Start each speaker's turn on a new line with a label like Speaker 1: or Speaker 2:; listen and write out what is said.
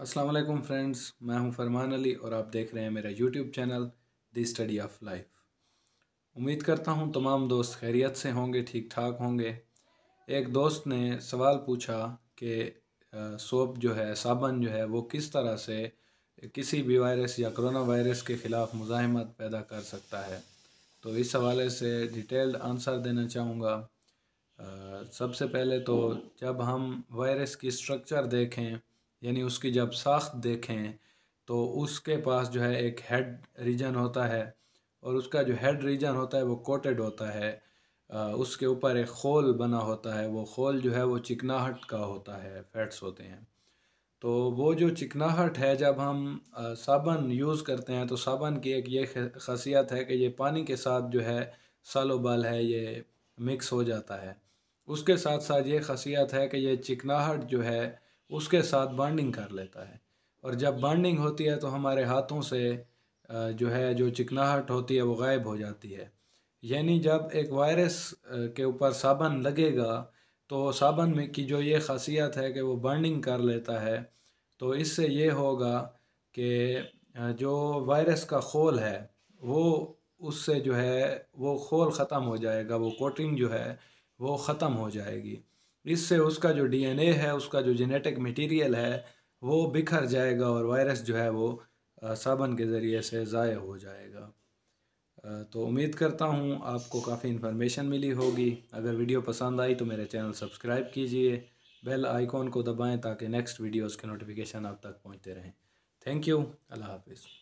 Speaker 1: अस्सलाम वालेकुम फ्रेंड्स मैं हूं फरमान अली और आप देख रहे हैं मेरा YouTube channel the study of life उम्मीद करता हूं तमाम दोस्त खैरियत से होंगे ठीक ठाक होंगे एक दोस्त ने सवाल पूछा कि सोप जो है साबन जो है वो किस तरह से किसी भी वायरस या करोना वायरस के ख़िलाफ़ मुजाहमत पैदा कर सकता है तो इस हवाले से डिटेल्ड आंसर देना चाहूँगा सबसे पहले तो जब हम वायरस की स्ट्रक्चर देखें यानी उसकी जब साख्त देखें तो उसके पास जो है एक हेड रीजन होता है और उसका जो हेड रीजन होता है वो कोटेड होता है उसके ऊपर एक खोल बना होता है वो खोल जो है वो चिकनाहट का होता है फैट्स होते हैं तो वो जो चिकनाहट है जब हम साबन यूज़ करते हैं तो साबन की एक ये खासियत है कि ये पानी के साथ जो है सालो है ये मिक्स हो जाता है उसके साथ साथ ये खासियत है कि ये चिकनाहट जो है उसके साथ बॉन्डिंग कर लेता है और जब बॉन्डिंग होती है तो हमारे हाथों से जो है जो चिकनाहट होती है वो गायब हो जाती है यानी जब एक वायरस के ऊपर साबन लगेगा तो साबन में की जो ये खासियत है कि वो बर्निंग कर लेता है तो इससे ये होगा कि जो वायरस का खोल है वो उससे जो है वो खोल ख़त्म हो जाएगा वो कोटिंग जो है वो ख़त्म हो जाएगी इससे उसका जो डीएनए है उसका जो जेनेटिक मटेरियल है वो बिखर जाएगा और वायरस जो है वो साबन के ज़रिए से ज़ाय हो जाएगा तो उम्मीद करता हूँ आपको काफ़ी इन्फॉर्मेशन मिली होगी अगर वीडियो पसंद आई तो मेरे चैनल सब्सक्राइब कीजिए बेल आइकॉन को दबाएं ताकि नेक्स्ट वीडियोस के नोटिफिकेशन आप तक पहुँचते रहें थैंक यू अल्लाह हाफिज़